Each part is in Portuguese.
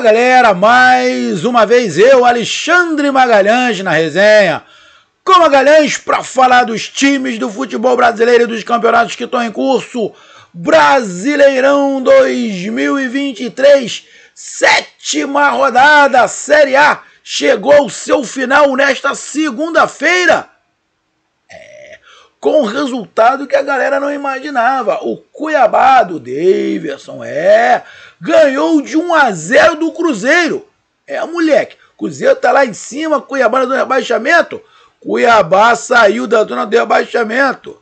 galera, mais uma vez eu, Alexandre Magalhães, na resenha com Magalhães para falar dos times do futebol brasileiro e dos campeonatos que estão em curso. Brasileirão 2023, sétima rodada, Série A, chegou ao seu final nesta segunda-feira com resultado que a galera não imaginava. O Cuiabá do Davidson, é, ganhou de 1 a 0 do Cruzeiro. É, moleque, Cruzeiro tá lá em cima, Cuiabá na zona rebaixamento. Cuiabá saiu da zona de rebaixamento.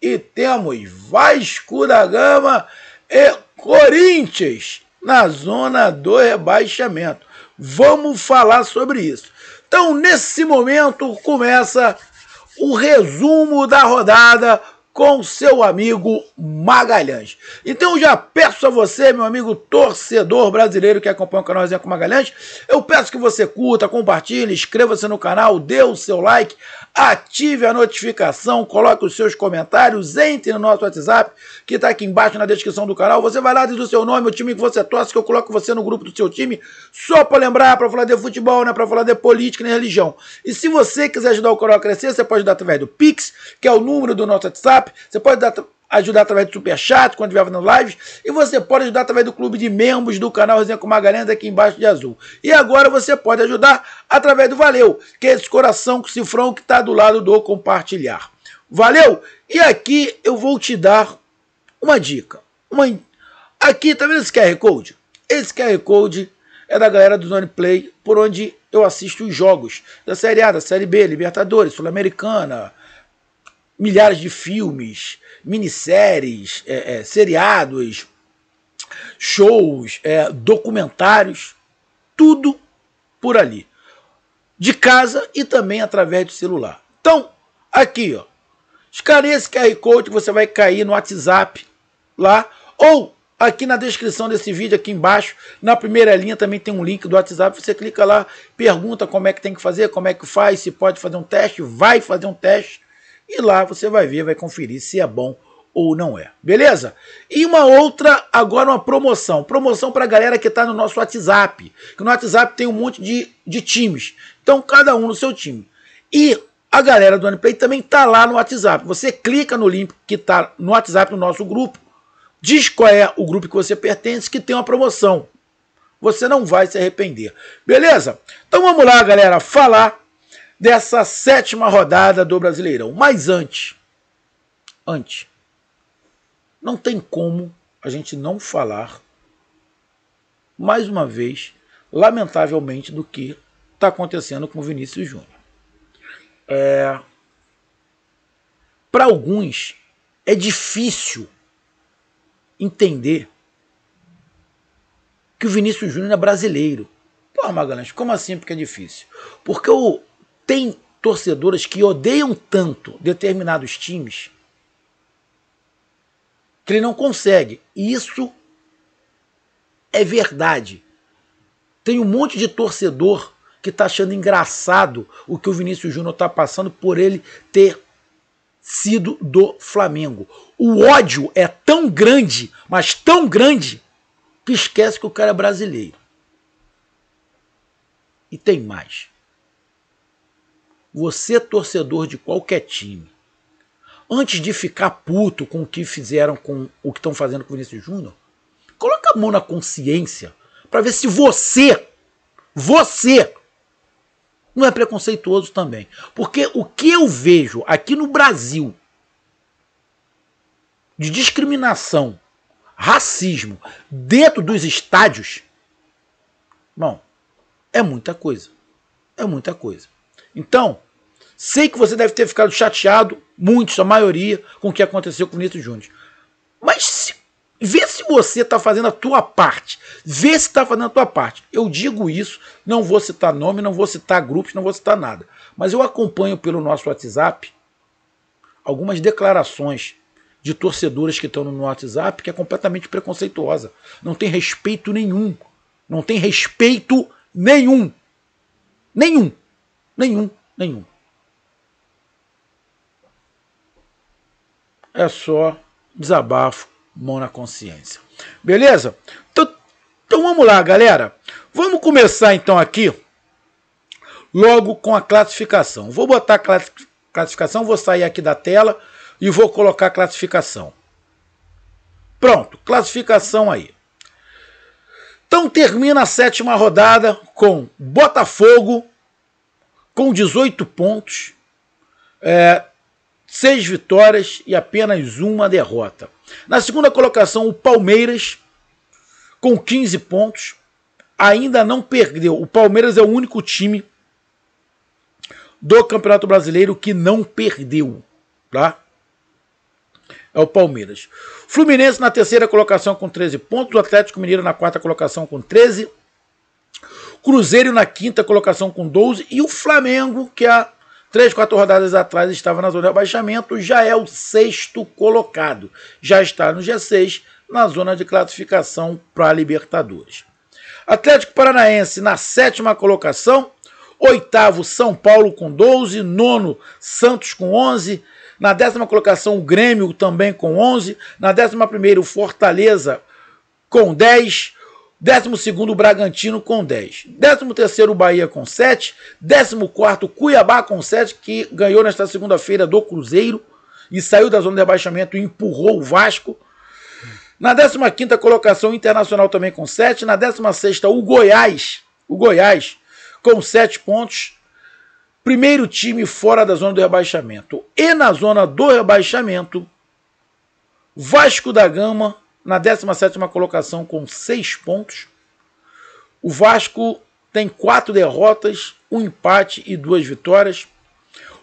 E temos Vasco da Gama e Corinthians na zona do rebaixamento. Vamos falar sobre isso. Então, nesse momento, começa o resumo da rodada com seu amigo Magalhães. Então já peço a você, meu amigo torcedor brasileiro que acompanha o canal Resenha com Magalhães, eu peço que você curta, compartilhe, inscreva-se no canal, dê o seu like, ative a notificação, coloque os seus comentários, entre no nosso WhatsApp, que está aqui embaixo na descrição do canal. Você vai lá, diz o seu nome, o time que você torce, que eu coloco você no grupo do seu time, só para lembrar, para falar de futebol, né, para falar de política e religião. E se você quiser ajudar o canal a crescer, você pode ajudar através do Pix, que é o número do nosso WhatsApp, WhatsApp, você pode dar, ajudar através do Superchat, quando estiver fazendo lives e você pode ajudar através do clube de membros do canal Resenha com Magalhães aqui embaixo de azul. E agora você pode ajudar através do Valeu, que é esse coração com cifrão que está do lado do compartilhar. Valeu? E aqui eu vou te dar uma dica. Uma... Aqui, tá vendo esse QR Code? Esse QR Code é da galera do Zone Play, por onde eu assisto os jogos da Série A, da Série B, Libertadores, Sul-Americana, milhares de filmes, minisséries, é, é, seriados, shows, é, documentários, tudo por ali. De casa e também através do celular. Então, aqui, ó. Escaneia esse QR Code, você vai cair no WhatsApp lá. Ou aqui na descrição desse vídeo, aqui embaixo, na primeira linha também tem um link do WhatsApp. Você clica lá, pergunta como é que tem que fazer, como é que faz, se pode fazer um teste, vai fazer um teste e lá você vai ver, vai conferir se é bom ou não é. Beleza? E uma outra, agora uma promoção. Promoção para a galera que está no nosso WhatsApp. Que no WhatsApp tem um monte de, de times. Então, cada um no seu time. E a galera do Unplay também tá lá no WhatsApp. Você clica no link que está no WhatsApp do nosso grupo. Diz qual é o grupo que você pertence que tem uma promoção. Você não vai se arrepender. Beleza? Então vamos lá, galera, falar dessa sétima rodada do Brasileirão. Mas antes, antes, não tem como a gente não falar, mais uma vez, lamentavelmente, do que está acontecendo com o Vinícius Júnior. É... Para alguns, é difícil entender que o Vinícius Júnior é brasileiro. Pô, Magalhães, como assim? Porque é difícil. Porque o, tem torcedoras que odeiam tanto determinados times que ele não consegue. E isso é verdade. Tem um monte de torcedor que está achando engraçado o que o Vinícius Júnior está passando por ele ter sido do Flamengo. O ódio é tão grande, mas tão grande, que esquece que o cara é brasileiro. E tem mais. Você, é torcedor de qualquer time, antes de ficar puto com o que fizeram com o que estão fazendo com o Vinícius Júnior, coloca a mão na consciência para ver se você, você, não é preconceituoso também. Porque o que eu vejo aqui no Brasil de discriminação, racismo dentro dos estádios, bom, é muita coisa. É muita coisa. Então, Sei que você deve ter ficado chateado, muitos, a maioria, com o que aconteceu com o Nito Júnior. Mas se, vê se você está fazendo a tua parte. Vê se está fazendo a tua parte. Eu digo isso, não vou citar nome, não vou citar grupos, não vou citar nada. Mas eu acompanho pelo nosso WhatsApp algumas declarações de torcedoras que estão no WhatsApp que é completamente preconceituosa. Não tem respeito nenhum. Não tem respeito nenhum. Nenhum. Nenhum. Nenhum. é só desabafo, mão na consciência. Beleza? Então, então vamos lá, galera. Vamos começar então aqui logo com a classificação. Vou botar a classificação, vou sair aqui da tela e vou colocar a classificação. Pronto, classificação aí. Então termina a sétima rodada com Botafogo com 18 pontos, é, seis vitórias e apenas uma derrota. Na segunda colocação, o Palmeiras, com 15 pontos, ainda não perdeu. O Palmeiras é o único time do Campeonato Brasileiro que não perdeu, tá? É o Palmeiras. Fluminense na terceira colocação com 13 pontos, o Atlético Mineiro na quarta colocação com 13, Cruzeiro na quinta colocação com 12 e o Flamengo, que é Três, quatro rodadas atrás estava na zona de abaixamento, já é o sexto colocado. Já está no G6, na zona de classificação para a Libertadores. Atlético Paranaense na sétima colocação, oitavo São Paulo com 12, nono Santos com 11, na décima colocação o Grêmio também com 11, na décima primeira o Fortaleza com 10, 12 o Bragantino com 10, 13 o Bahia com 7, 14 o Cuiabá com 7, que ganhou nesta segunda-feira do Cruzeiro e saiu da zona de rebaixamento e empurrou o Vasco. Na 15ª colocação, o Internacional também com 7, na 16ª o Goiás, o Goiás com 7 pontos. Primeiro time fora da zona do rebaixamento. E na zona do rebaixamento, Vasco da Gama na 17ª colocação com 6 pontos. O Vasco tem 4 derrotas, um empate e 2 vitórias.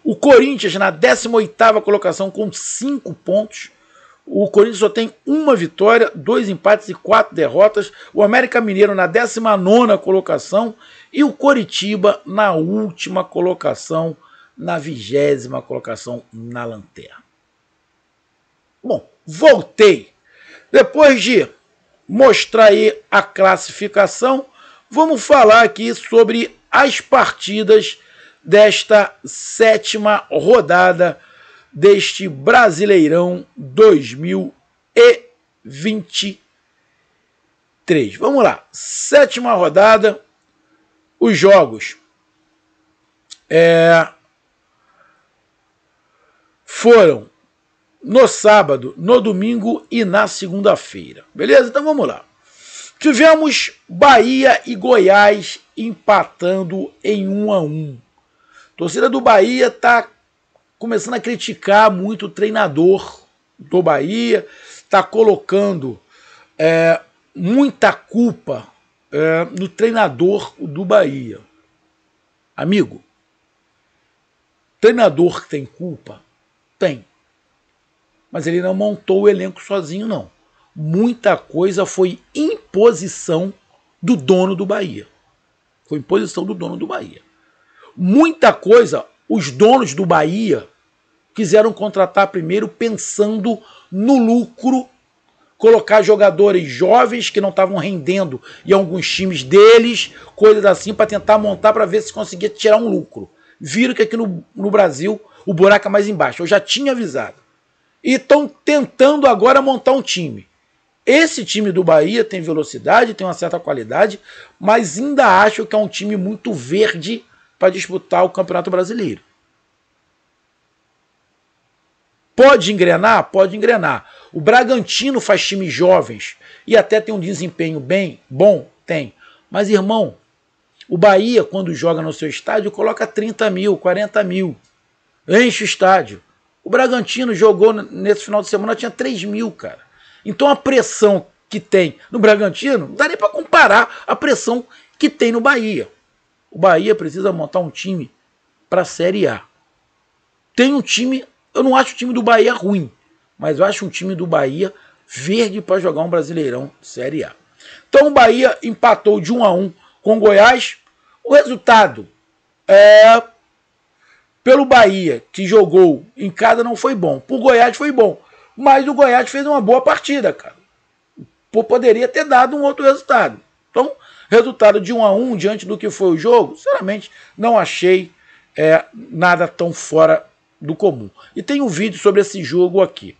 O Corinthians na 18ª colocação com 5 pontos. O Corinthians só tem uma vitória, dois empates e quatro derrotas. O América Mineiro na 19 colocação e o Coritiba na última colocação, na vigésima colocação na lanterna. Bom, voltei depois de mostrar aí a classificação, vamos falar aqui sobre as partidas desta sétima rodada deste Brasileirão 2023. Vamos lá, sétima rodada, os jogos. É, foram no sábado, no domingo e na segunda-feira. Beleza? Então vamos lá. Tivemos Bahia e Goiás empatando em 1 um a 1. Um. torcida do Bahia tá começando a criticar muito o treinador do Bahia, tá colocando é, muita culpa é, no treinador do Bahia. Amigo, treinador que tem culpa? Tem mas ele não montou o elenco sozinho, não. Muita coisa foi imposição do dono do Bahia. Foi imposição do dono do Bahia. Muita coisa os donos do Bahia quiseram contratar primeiro pensando no lucro, colocar jogadores jovens que não estavam rendendo e alguns times deles, coisas assim, para tentar montar para ver se conseguia tirar um lucro. Viram que aqui no, no Brasil o buraco é mais embaixo. Eu já tinha avisado e estão tentando agora montar um time. Esse time do Bahia tem velocidade, tem uma certa qualidade, mas ainda acho que é um time muito verde para disputar o Campeonato Brasileiro. Pode engrenar? Pode engrenar. O Bragantino faz times jovens e até tem um desempenho bem bom? Tem. Mas, irmão, o Bahia, quando joga no seu estádio, coloca 30 mil, 40 mil. Enche o estádio. O Bragantino jogou nesse final de semana, tinha 3 mil, cara. Então a pressão que tem no Bragantino, não dá nem para comparar a pressão que tem no Bahia. O Bahia precisa montar um time para a Série A. Tem um time, eu não acho o time do Bahia ruim, mas eu acho um time do Bahia verde para jogar um Brasileirão Série A. Então o Bahia empatou de 1 a 1 com o Goiás. O resultado é pelo Bahia, que jogou em casa, não foi bom. Pro Goiás foi bom. Mas o Goiás fez uma boa partida, cara. Poderia ter dado um outro resultado. Então, resultado de 1 um a 1 um, diante do que foi o jogo, sinceramente, não achei é, nada tão fora do comum. E tem um vídeo sobre esse jogo aqui.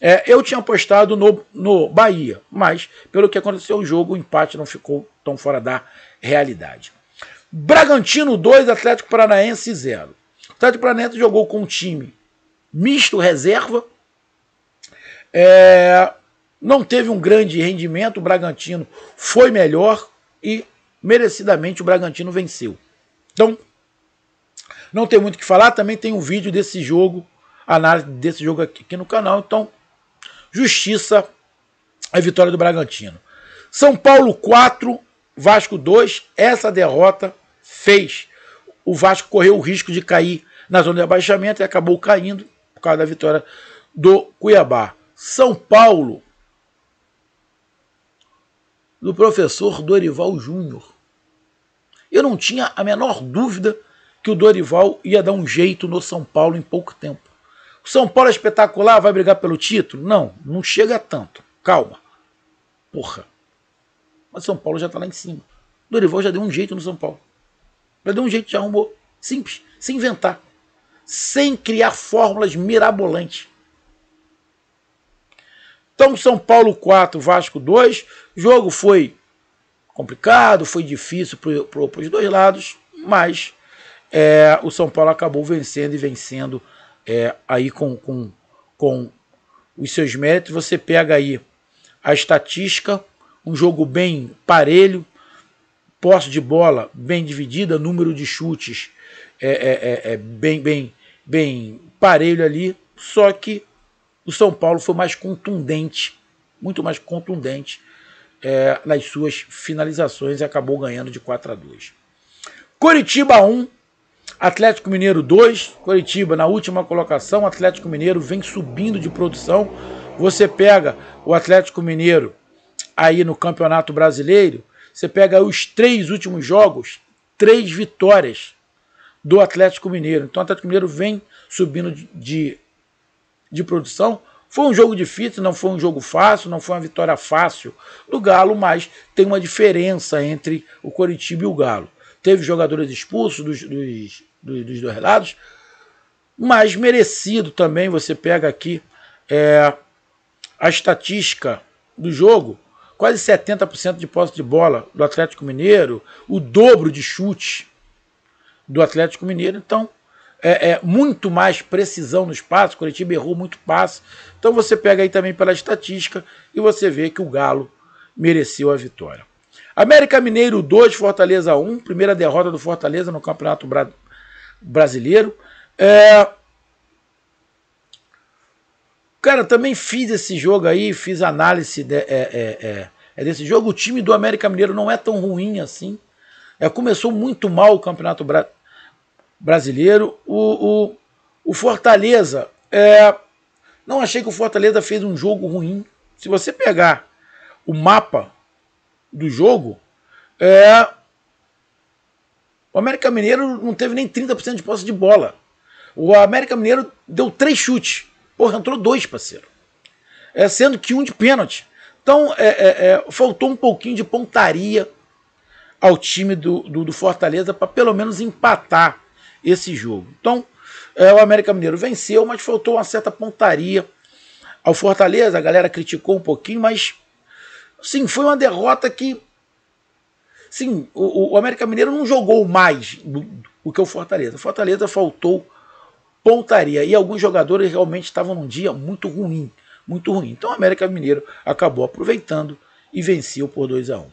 É, eu tinha apostado no, no Bahia, mas pelo que aconteceu o jogo, o empate não ficou tão fora da realidade. Bragantino 2, Atlético Paranaense 0. Tadeu Planeta jogou com um time misto reserva. É, não teve um grande rendimento, o Bragantino foi melhor e merecidamente o Bragantino venceu. Então, não tem muito o que falar, também tem um vídeo desse jogo, análise desse jogo aqui, aqui no canal, então justiça a vitória do Bragantino. São Paulo 4, Vasco 2, essa derrota fez o Vasco correr o risco de cair na zona de abaixamento e acabou caindo por causa da vitória do Cuiabá. São Paulo, do professor Dorival Júnior. Eu não tinha a menor dúvida que o Dorival ia dar um jeito no São Paulo em pouco tempo. O São Paulo é espetacular, vai brigar pelo título? Não, não chega tanto. Calma. Porra. Mas São Paulo já está lá em cima. Dorival já deu um jeito no São Paulo. Já deu um jeito, já arrumou. Simples, sem inventar sem criar fórmulas mirabolantes. Então, São Paulo 4, Vasco 2. O jogo foi complicado, foi difícil para pro, os dois lados, mas é, o São Paulo acabou vencendo e vencendo é, aí com, com, com os seus méritos. Você pega aí a estatística, um jogo bem parelho, posse de bola bem dividida, número de chutes é, é, é, é bem, bem bem parelho ali, só que o São Paulo foi mais contundente, muito mais contundente é, nas suas finalizações e acabou ganhando de 4 a 2. Coritiba 1, Atlético Mineiro 2, Coritiba na última colocação, Atlético Mineiro vem subindo de produção. Você pega o Atlético Mineiro aí no Campeonato Brasileiro, você pega os três últimos jogos, três vitórias do Atlético Mineiro. Então o Atlético Mineiro vem subindo de, de, de produção. Foi um jogo difícil, não foi um jogo fácil, não foi uma vitória fácil do Galo, mas tem uma diferença entre o Coritiba e o Galo. Teve jogadores expulsos dos, dos, dos, dos dois lados, mas merecido também. Você pega aqui é, a estatística do jogo: quase 70% de posse de bola do Atlético Mineiro, o dobro de chute do Atlético Mineiro. Então, é, é, muito mais precisão no espaço. O Curitiba errou muito passe. Então você pega aí também pela estatística e você vê que o Galo mereceu a vitória. América Mineiro 2, Fortaleza 1, primeira derrota do Fortaleza no Campeonato Bra Brasileiro. É... Cara, também fiz esse jogo aí, fiz análise de, é, é, é, é desse jogo. O time do América Mineiro não é tão ruim assim. É, começou muito mal o Campeonato Brasileiro brasileiro. O, o, o Fortaleza, é, não achei que o Fortaleza fez um jogo ruim. Se você pegar o mapa do jogo, é, o América Mineiro não teve nem 30% de posse de bola. O América Mineiro deu três chutes. Porra, entrou dois, parceiro. É, sendo que um de pênalti. Então, é, é, é faltou um pouquinho de pontaria ao time do, do, do Fortaleza para pelo menos empatar esse jogo. Então, é, o América Mineiro venceu, mas faltou uma certa pontaria ao Fortaleza. A galera criticou um pouquinho, mas sim, foi uma derrota que. Sim, o, o América Mineiro não jogou mais do, do que o Fortaleza. O Fortaleza faltou pontaria. E alguns jogadores realmente estavam num dia muito ruim. Muito ruim. Então o América Mineiro acabou aproveitando e venceu por 2 a 1 um.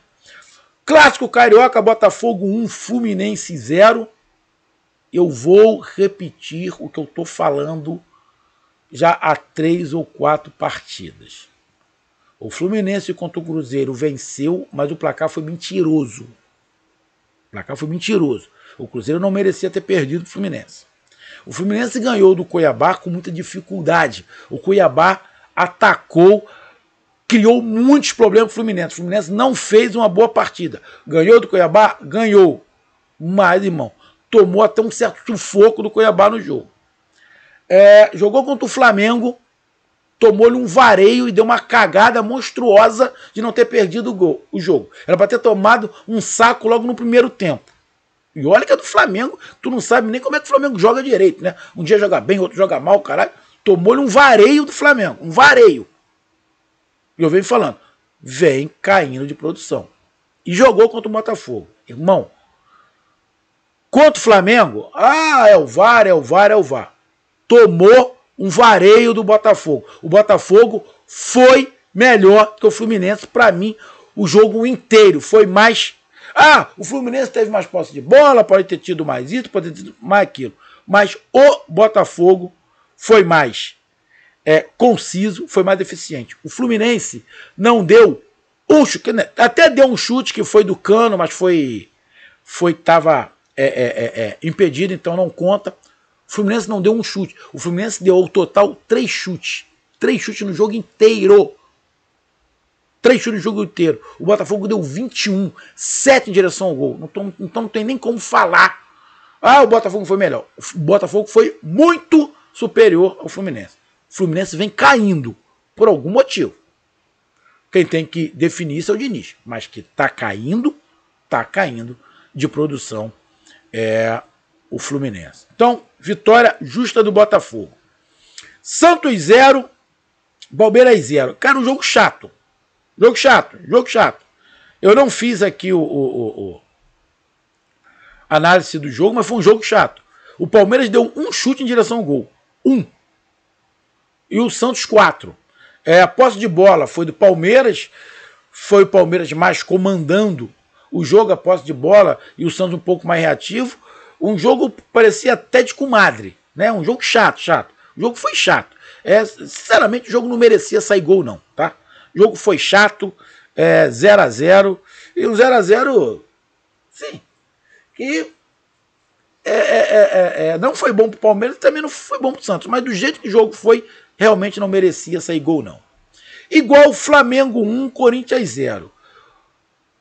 Clássico Carioca, Botafogo 1, um, Fluminense 0 eu vou repetir o que eu estou falando já há três ou quatro partidas. O Fluminense contra o Cruzeiro venceu, mas o placar foi mentiroso. O placar foi mentiroso. O Cruzeiro não merecia ter perdido o Fluminense. O Fluminense ganhou do Cuiabá com muita dificuldade. O Cuiabá atacou, criou muitos problemas para o Fluminense. O Fluminense não fez uma boa partida. Ganhou do Cuiabá? Ganhou. Mas, irmão, tomou até um certo sufoco do Cuiabá no jogo. É, jogou contra o Flamengo, tomou-lhe um vareio e deu uma cagada monstruosa de não ter perdido o, gol, o jogo. Era para ter tomado um saco logo no primeiro tempo. E olha que é do Flamengo, tu não sabe nem como é que o Flamengo joga direito, né? Um dia joga bem, outro joga mal, caralho. Tomou-lhe um vareio do Flamengo, um vareio. E eu venho falando, vem caindo de produção. E jogou contra o Botafogo. Irmão, Contra o Flamengo, ah, é o VAR, é o VAR, é o VAR. Tomou um vareio do Botafogo. O Botafogo foi melhor que o Fluminense, para mim, o jogo inteiro. Foi mais. Ah, o Fluminense teve mais posse de bola, pode ter tido mais isso, pode ter tido mais aquilo. Mas o Botafogo foi mais é, conciso, foi mais eficiente. O Fluminense não deu um chute, né, até deu um chute que foi do cano, mas foi. Foi, tava é é, é, é, impedido, então não conta. O Fluminense não deu um chute. O Fluminense deu o total três chutes. Três chutes no jogo inteiro. Três chutes no jogo inteiro. O Botafogo deu 21, sete em direção ao gol. Então, então não tem nem como falar. Ah, o Botafogo foi melhor. O Botafogo foi muito superior ao Fluminense. O Fluminense vem caindo por algum motivo. Quem tem que definir isso é o Diniz. Mas que tá caindo, tá caindo de produção é, o Fluminense. Então, vitória justa do Botafogo. Santos 0, Palmeiras 0. Cara, um jogo chato. Jogo chato, jogo chato. Eu não fiz aqui o, o, o, análise do jogo, mas foi um jogo chato. O Palmeiras deu um chute em direção ao gol. Um. E o Santos, quatro. É, a posse de bola foi do Palmeiras. Foi o Palmeiras mais comandando o jogo, a posse de bola e o Santos um pouco mais reativo. Um jogo parecia até de comadre, né? Um jogo chato, chato. O jogo foi chato. É, sinceramente, o jogo não merecia sair gol, não, tá? O jogo foi chato, é, 0 a 0 E um 0 a 0 sim, que é é, é, é, é, não foi bom pro Palmeiras também não foi bom pro Santos. Mas do jeito que o jogo foi, realmente não merecia sair gol, não. Igual Flamengo 1, Corinthians 0.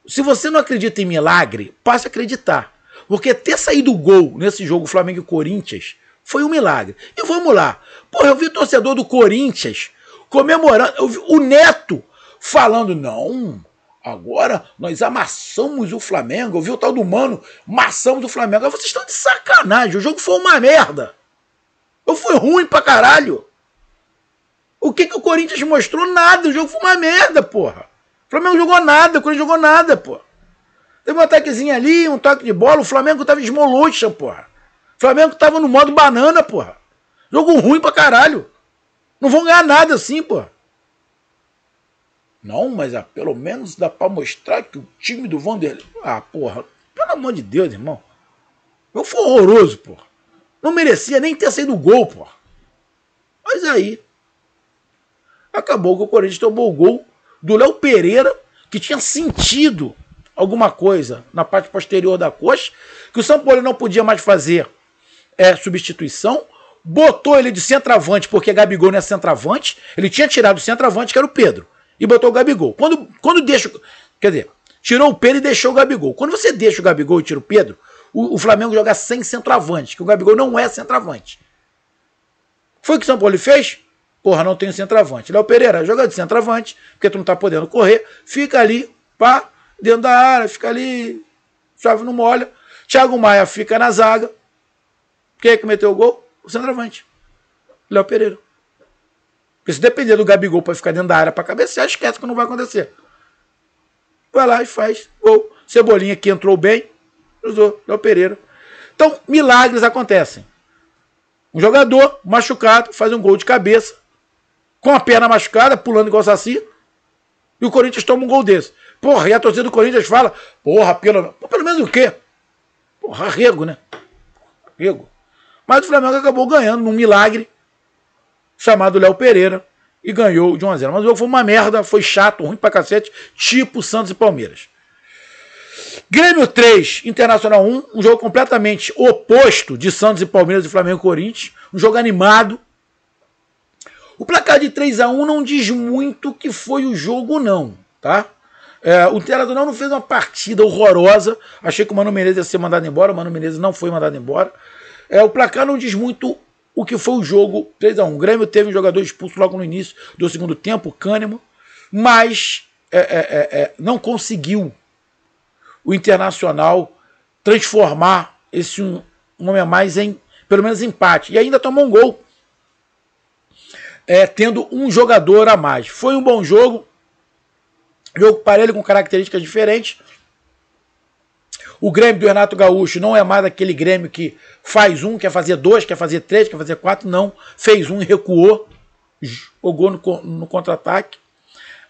Se você não acredita em milagre, passe a acreditar. Porque ter saído o gol nesse jogo Flamengo e Corinthians foi um milagre. E vamos lá. Porra, eu vi torcedor do Corinthians comemorando. o Neto falando: não, agora nós amassamos o Flamengo. Eu vi o tal do Mano, amassamos o Flamengo. vocês estão de sacanagem. O jogo foi uma merda. Eu fui ruim pra caralho. O que, que o Corinthians mostrou? Nada. O jogo foi uma merda, porra. O Flamengo jogou nada, o Corinthians jogou nada, pô. Teve um ataquezinho ali, um toque de bola, o Flamengo tava esmolucha, porra. O Flamengo tava no modo banana, porra. Jogo ruim pra caralho. Não vão ganhar nada assim, porra. Não, mas ah, pelo menos dá pra mostrar que o time do Vanderlei. Ah, porra, pelo amor de Deus, irmão. Eu fui horroroso, porra. Não merecia nem ter saído gol, porra. Mas aí. Acabou que o Corinthians tomou o gol do Léo Pereira, que tinha sentido alguma coisa na parte posterior da coxa, que o São Paulo não podia mais fazer é, substituição, botou ele de centroavante, porque Gabigol não é centroavante, ele tinha tirado o centroavante, que era o Pedro, e botou o Gabigol. Quando, quando deixa. Quer dizer, tirou o Pedro e deixou o Gabigol. Quando você deixa o Gabigol e tira o Pedro, o, o Flamengo joga sem centroavante, que o Gabigol não é centroavante. Foi o que o São Paulo fez? Porra, não tem centroavante. Léo Pereira, joga de centroavante, porque tu não tá podendo correr. Fica ali, pá, dentro da área, fica ali, chave não molha. Thiago Maia fica na zaga. Quem é que meteu o gol? O centroavante. Léo Pereira. Porque se depender do Gabigol para ficar dentro da área para cabeça esquece que não vai acontecer. Vai lá e faz gol. Cebolinha que entrou bem, cruzou. Léo Pereira. Então, milagres acontecem. Um jogador machucado faz um gol de cabeça com a perna machucada, pulando igual saci, e o Corinthians toma um gol desse. Porra, e a torcida do Corinthians fala, porra, pelo, pelo menos o quê? Porra, rego, né? Rego. Mas o Flamengo acabou ganhando num milagre chamado Léo Pereira e ganhou de 1 a 0. Mas o jogo foi uma merda, foi chato, ruim pra cacete, tipo Santos e Palmeiras. Grêmio 3, Internacional 1, um jogo completamente oposto de Santos e Palmeiras e Flamengo e Corinthians, um jogo animado, o placar de 3 a 1 não diz muito que foi o jogo, não, tá? É, o Internacional não fez uma partida horrorosa. Achei que o Mano Menezes ia ser mandado embora. O Mano Menezes não foi mandado embora. É, o placar não diz muito o que foi o jogo 3 a 1 O Grêmio teve um jogador expulso logo no início do segundo tempo, o Cânimo, mas é, é, é, é, não conseguiu o Internacional transformar esse um, um homem a mais em, pelo menos, empate. E ainda tomou um gol é, tendo um jogador a mais. Foi um bom jogo, jogo parelho com características diferentes. O Grêmio do Renato Gaúcho não é mais aquele Grêmio que faz um, quer fazer dois, quer fazer três, quer fazer quatro, não. Fez um e recuou, jogou no, no contra-ataque.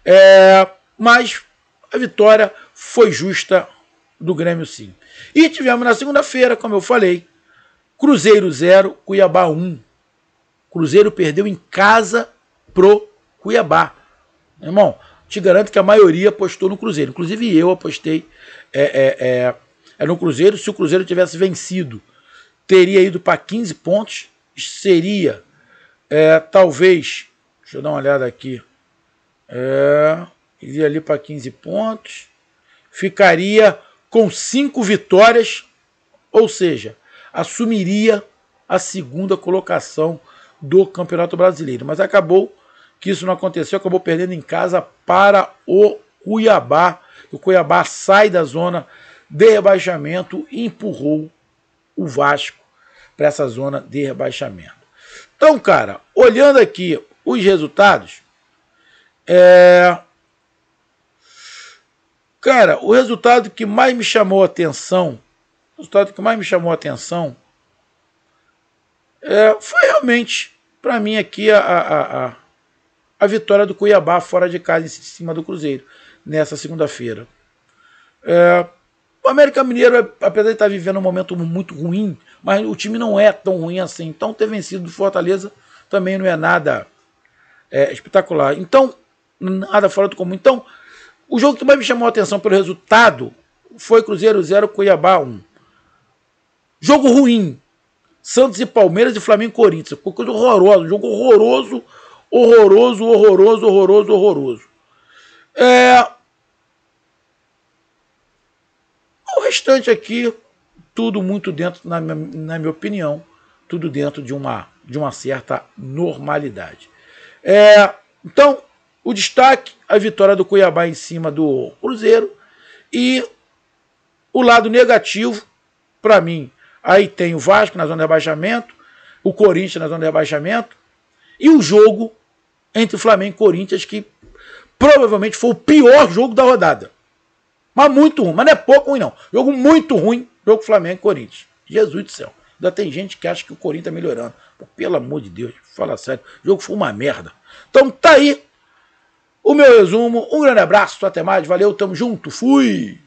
É, mas a vitória foi justa do Grêmio, sim. E tivemos na segunda-feira, como eu falei, Cruzeiro 0, Cuiabá 1. Um. Cruzeiro perdeu em casa pro Cuiabá. irmão, te garanto que a maioria apostou no Cruzeiro. Inclusive eu apostei é, é, é, é no Cruzeiro. Se o Cruzeiro tivesse vencido, teria ido para 15 pontos. Seria é, talvez. Deixa eu dar uma olhada aqui. É, iria ali para 15 pontos. Ficaria com 5 vitórias, ou seja, assumiria a segunda colocação do Campeonato Brasileiro. Mas acabou que isso não aconteceu, acabou perdendo em casa para o Cuiabá. O Cuiabá sai da zona de rebaixamento e empurrou o Vasco para essa zona de rebaixamento. Então, cara, olhando aqui os resultados, é... cara, o resultado que mais me chamou a atenção, o resultado que mais me chamou a atenção é, foi realmente para mim, aqui a, a, a, a, vitória do Cuiabá fora de casa em cima do Cruzeiro, nessa segunda-feira. É, o América Mineiro, apesar de estar vivendo um momento muito ruim, mas o time não é tão ruim assim. Então, ter vencido do Fortaleza também não é nada é, espetacular. Então, nada fora do comum. Então, o jogo que mais me chamou a atenção pelo resultado foi Cruzeiro 0, Cuiabá 1. Jogo ruim, Santos e Palmeiras e Flamengo e Corinthians. Foi coisa horrorosa, um jogo horroroso, horroroso, horroroso, horroroso, horroroso. É... O restante aqui, tudo muito dentro, na, na minha opinião, tudo dentro de uma, de uma certa normalidade. É... Então, o destaque, a vitória do Cuiabá em cima do Cruzeiro e o lado negativo, para mim, Aí tem o Vasco na zona de rebaixamento, o Corinthians na zona de rebaixamento e o jogo entre o Flamengo e Corinthians que provavelmente foi o pior jogo da rodada. Mas muito ruim, mas não é pouco ruim não. Jogo muito ruim, jogo Flamengo e Corinthians. Jesus do céu. Ainda tem gente que acha que o Corinthians está melhorando. Pô, pelo amor de Deus, fala sério. O jogo foi uma merda. Então tá aí o meu resumo. Um grande abraço, até mais, valeu, tamo junto, fui!